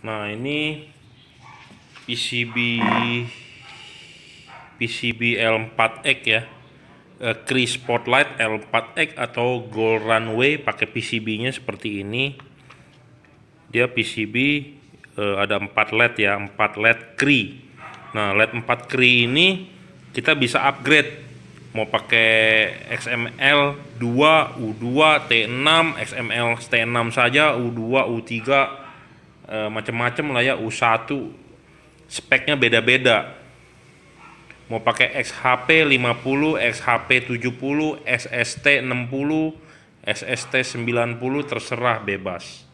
nah ini PCB PCB L4X ya Cree Spotlight L4X atau Gold Runway pakai PCB-nya seperti ini dia PCB e, ada 4 LED ya 4 LED Cree nah LED 4 Cree ini kita bisa upgrade mau pakai XML 2, U2, T6, XML T6 saja, U2, U3 e, eh, macam-macam lah ya U1 speknya beda-beda mau pakai XHP 50, XHP 70, SST 60, SST 90 terserah bebas.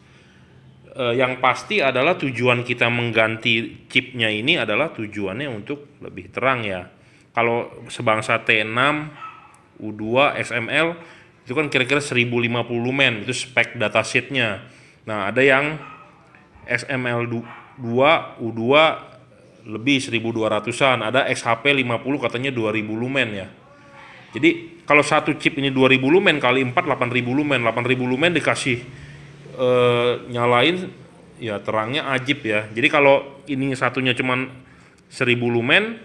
E, yang pasti adalah tujuan kita mengganti chipnya ini adalah tujuannya untuk lebih terang ya. Kalau sebangsa T6, U2, SML itu kan kira-kira 1050 men itu spek datasheetnya. Nah ada yang XML 2 U2 lebih 1200-an, ada XHP 50 katanya 2000 lumen ya. Jadi kalau satu chip ini 2000 lumen kali 4 8000 lumen, 8000 lumen dikasih e, nyalain ya terangnya ajib ya. Jadi kalau ini satunya cuman 1000 lumen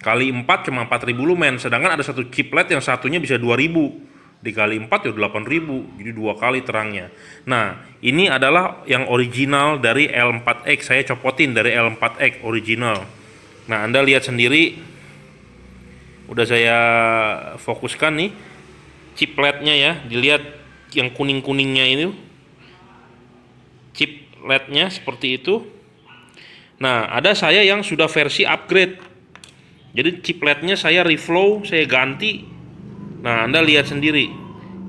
kali 4 cuma 4000 lumen, sedangkan ada satu chiplet yang satunya bisa 2000 dikali 4 ya 8000 jadi dua kali terangnya nah ini adalah yang original dari L4X saya copotin dari L4X original nah anda lihat sendiri udah saya fokuskan nih chipletnya ya dilihat yang kuning-kuningnya ini chip led seperti itu nah ada saya yang sudah versi upgrade jadi chip led saya reflow saya ganti Nah, Anda lihat sendiri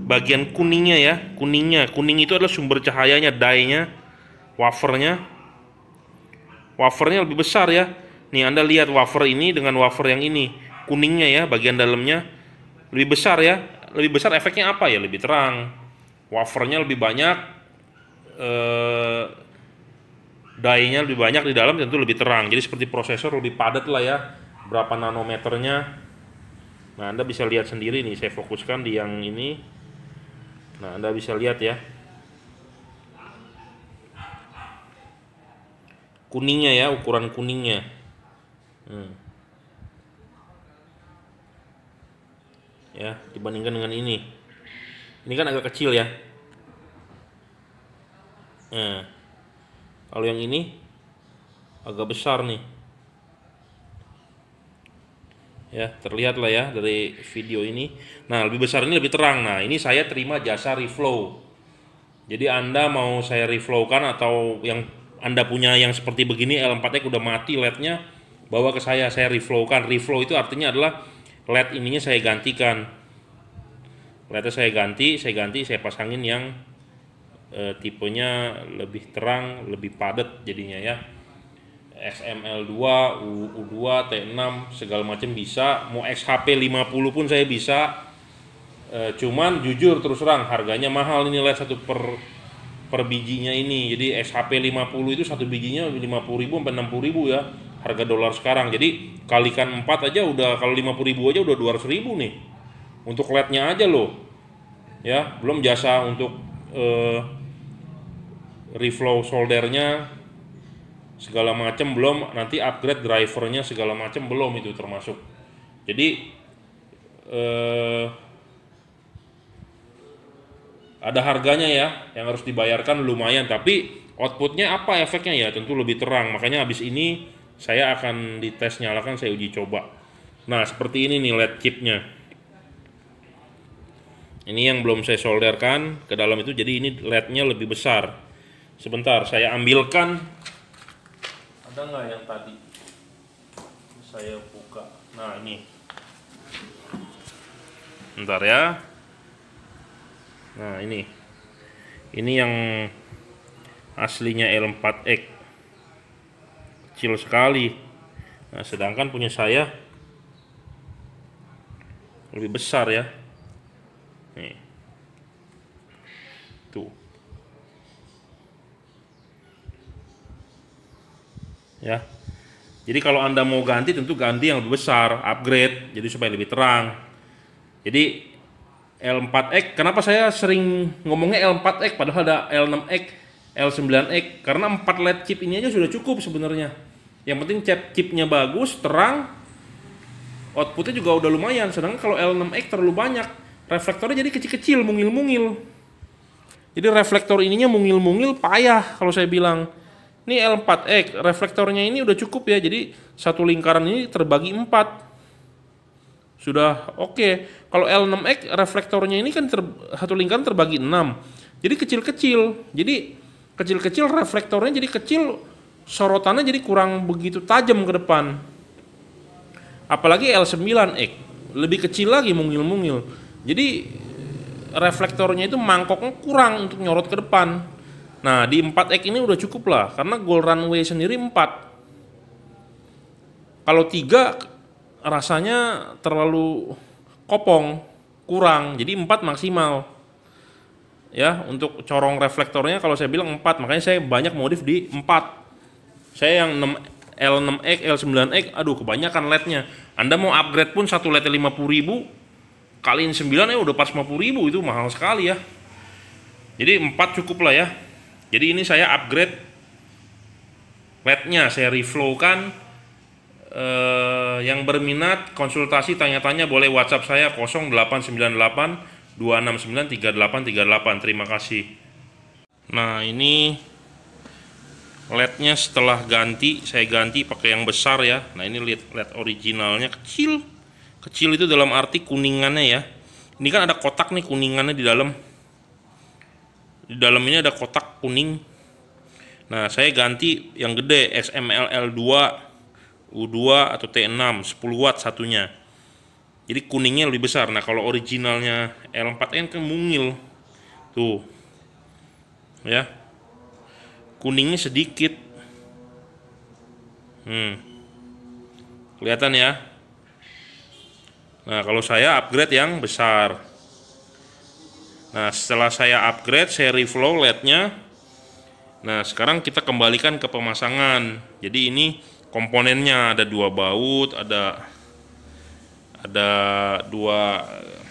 bagian kuningnya ya, kuningnya. Kuning itu adalah sumber cahayanya, dye wafernya. Wafernya lebih besar ya. Nih, Anda lihat wafer ini dengan wafer yang ini. Kuningnya ya, bagian dalamnya lebih besar ya. Lebih besar efeknya apa ya? Lebih terang. Wafernya lebih banyak eh dye lebih banyak di dalam tentu lebih terang. Jadi seperti prosesor lebih padat lah ya. Berapa nanometernya Nah, Anda bisa lihat sendiri nih, saya fokuskan di yang ini. Nah, Anda bisa lihat ya. Kuningnya ya, ukuran kuningnya. Hmm. Ya, dibandingkan dengan ini. Ini kan agak kecil ya. Nah, kalau yang ini agak besar nih ya terlihat lah ya dari video ini nah lebih besar ini lebih terang nah ini saya terima jasa reflow jadi anda mau saya reflow kan atau yang anda punya yang seperti begini l 4 nya udah mati LED-nya bawa ke saya saya reflow kan reflow itu artinya adalah led ininya saya gantikan nya saya ganti saya ganti saya pasangin yang e, tipenya lebih terang lebih padat jadinya ya XML2, U2, T6 segala macam bisa, mau XHP 50 pun saya bisa. E, cuman jujur terus terang harganya mahal nilai satu per per bijinya ini. Jadi XHP 50 itu satu bijinya 50 ribu sampai 60 ribu ya harga dolar sekarang. Jadi kalikan 4 aja udah kalau 50 ribu aja udah 200 ribu nih. Untuk LED-nya aja loh. Ya, belum jasa untuk e, reflow soldernya segala macam belum nanti upgrade drivernya segala macam belum itu termasuk jadi eh, ada harganya ya yang harus dibayarkan lumayan tapi outputnya apa efeknya ya tentu lebih terang makanya habis ini saya akan dites nyalakan saya uji coba nah seperti ini nih led chipnya ini yang belum saya solderkan ke dalam itu jadi ini lednya lebih besar sebentar saya ambilkan ada nggak yang tadi saya buka nah ini ntar ya nah ini ini yang aslinya L4X kecil sekali nah sedangkan punya saya lebih besar ya nih tuh ya jadi kalau anda mau ganti tentu ganti yang lebih besar upgrade jadi supaya lebih terang jadi L4X kenapa saya sering ngomongnya L4X padahal ada L6X L9X karena 4 LED chip ini aja sudah cukup sebenarnya yang penting chip chipnya bagus terang outputnya juga udah lumayan sedangkan kalau L6X terlalu banyak reflektornya jadi kecil-kecil mungil-mungil jadi reflektor ininya mungil-mungil payah kalau saya bilang ini L4X, eh, reflektornya ini udah cukup ya. Jadi satu lingkaran ini terbagi 4. Sudah oke. Okay. Kalau L6X reflektornya ini kan ter, satu lingkaran terbagi 6. Jadi kecil-kecil. Jadi kecil-kecil reflektornya jadi kecil, sorotannya jadi kurang begitu tajam ke depan. Apalagi L9X lebih kecil lagi mungil-mungil. Jadi reflektornya itu mangkoknya kurang untuk nyorot ke depan Nah di 4 x ini udah cukup lah karena goal runway sendiri 4. Kalau 3 rasanya terlalu kopong, kurang. Jadi 4 maksimal. Ya, untuk corong reflektornya kalau saya bilang 4, makanya saya banyak modif di 4. Saya yang 6 L6X, L9X, aduh kebanyakan LED-nya. Anda mau upgrade pun satu LED 50.000 kaliin 9 ya eh, udah pas 50.000 itu mahal sekali ya. Jadi 4 cukup lah ya jadi ini saya upgrade LED-nya saya kan. eh, yang berminat konsultasi tanya-tanya boleh WhatsApp saya 0898 269 3838 terima kasih nah ini LED-nya setelah ganti saya ganti pakai yang besar ya nah ini LED, LED originalnya kecil kecil itu dalam arti kuningannya ya ini kan ada kotak nih kuningannya di dalam di dalam ada kotak kuning nah saya ganti yang gede smll 2 U2 atau T6 10 watt satunya jadi kuningnya lebih besar nah kalau originalnya L4N kan mungil tuh ya kuningnya sedikit hmm kelihatan ya nah kalau saya upgrade yang besar Nah setelah saya upgrade seri flow LED-nya Nah sekarang kita kembalikan ke pemasangan Jadi ini komponennya ada dua baut Ada ada dua eh,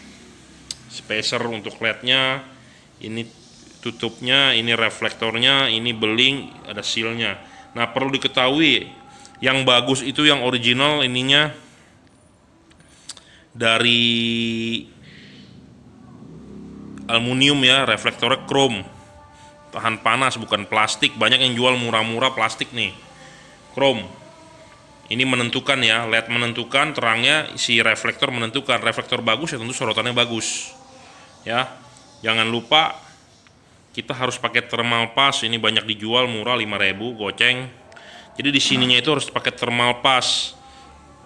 spacer untuk LED-nya Ini tutupnya, ini reflektornya, ini beling, ada sealnya Nah perlu diketahui yang bagus itu yang original ininya dari aluminium ya, reflektornya chrome. Tahan panas bukan plastik, banyak yang jual murah-murah plastik nih. Chrome. Ini menentukan ya, LED menentukan, terangnya si reflektor menentukan. Reflektor bagus ya tentu sorotannya bagus. Ya. Jangan lupa kita harus pakai thermal pass, ini banyak dijual murah 5000 goceng. Jadi di sininya itu harus pakai thermal pass.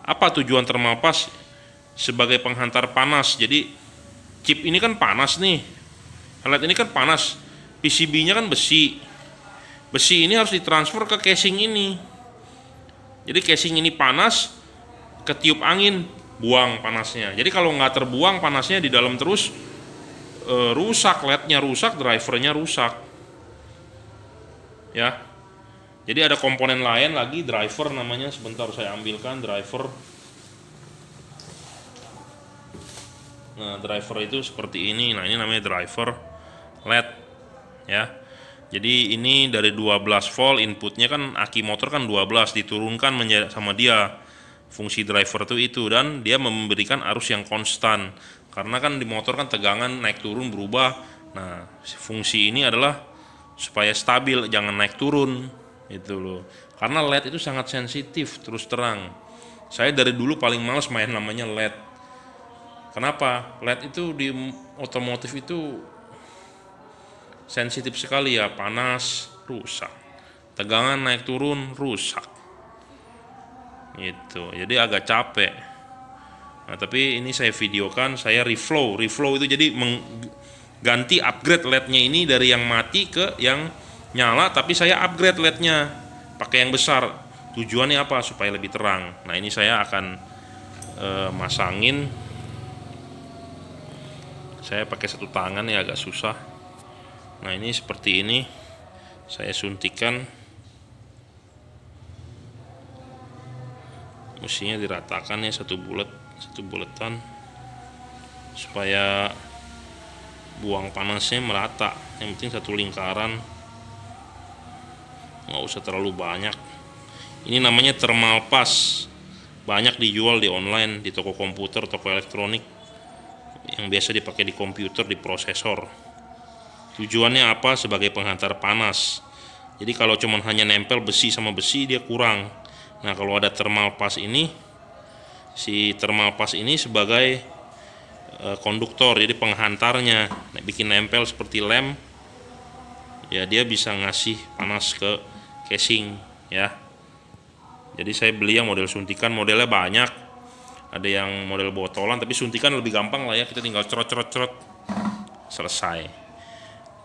Apa tujuan thermal pass? Sebagai penghantar panas. Jadi chip ini kan panas nih LED ini kan panas PCB nya kan besi besi ini harus ditransfer ke casing ini jadi casing ini panas ketiup angin buang panasnya jadi kalau nggak terbuang panasnya di dalam terus e, rusak lednya rusak drivernya rusak ya jadi ada komponen lain lagi driver namanya sebentar saya ambilkan driver Nah, driver itu seperti ini. Nah, ini namanya driver LED ya. Jadi ini dari 12 volt inputnya kan aki motor kan 12 diturunkan sama dia fungsi driver itu itu dan dia memberikan arus yang konstan karena kan di motor kan tegangan naik turun berubah nah fungsi ini adalah supaya stabil jangan naik turun itu loh karena LED itu sangat sensitif terus terang saya dari dulu paling males main namanya LED Kenapa? LED itu di otomotif itu sensitif sekali ya, panas rusak. Tegangan naik turun rusak. itu Jadi agak capek. Nah, tapi ini saya videokan, saya reflow. Reflow itu jadi mengganti upgrade LED-nya ini dari yang mati ke yang nyala tapi saya upgrade LED-nya pakai yang besar. Tujuannya apa? Supaya lebih terang. Nah, ini saya akan eh, masangin saya pakai satu tangan ya agak susah nah ini seperti ini saya suntikan mestinya diratakan ya satu bulat satu bulatan supaya buang panasnya merata yang penting satu lingkaran nggak usah terlalu banyak ini namanya thermal pass banyak dijual di online di toko komputer toko elektronik yang biasa dipakai di komputer di prosesor tujuannya apa sebagai penghantar panas jadi kalau cuma hanya nempel besi sama besi dia kurang nah kalau ada thermal pass ini si thermal pass ini sebagai e, konduktor jadi penghantarnya bikin nempel seperti lem ya dia bisa ngasih panas ke casing ya jadi saya beli yang model suntikan modelnya banyak ada yang model botolan tapi suntikan lebih gampang lah ya kita tinggal cerot cerot cerot selesai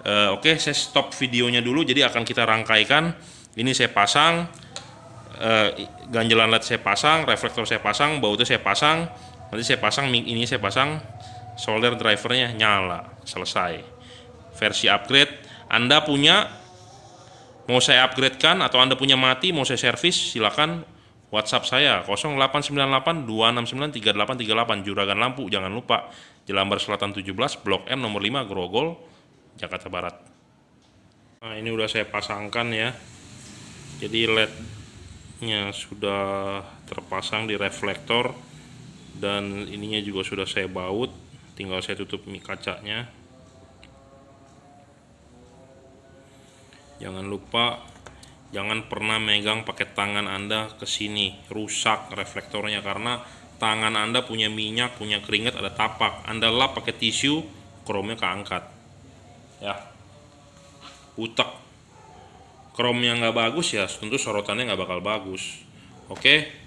uh, oke okay, saya stop videonya dulu jadi akan kita rangkaikan ini saya pasang uh, ganjelan led saya pasang reflektor saya pasang bautnya saya pasang nanti saya pasang mic ini saya pasang solder drivernya nyala selesai versi upgrade anda punya mau saya upgrade kan atau anda punya mati mau saya servis silakan WhatsApp saya 0898-269-3838 Juragan Lampu jangan lupa Jelambar Selatan 17 Blok M nomor 5 Grogol Jakarta Barat nah ini udah saya pasangkan ya jadi LED-nya sudah terpasang di reflektor dan ininya juga sudah saya baut tinggal saya tutup kacanya jangan lupa jangan pernah megang pakai tangan Anda ke sini, rusak reflektornya karena tangan Anda punya minyak, punya keringat, ada tapak. Anda lap pakai tisu, kromnya keangkat. Ya. Utak. Krom yang nggak bagus ya tentu sorotannya nggak bakal bagus. Oke.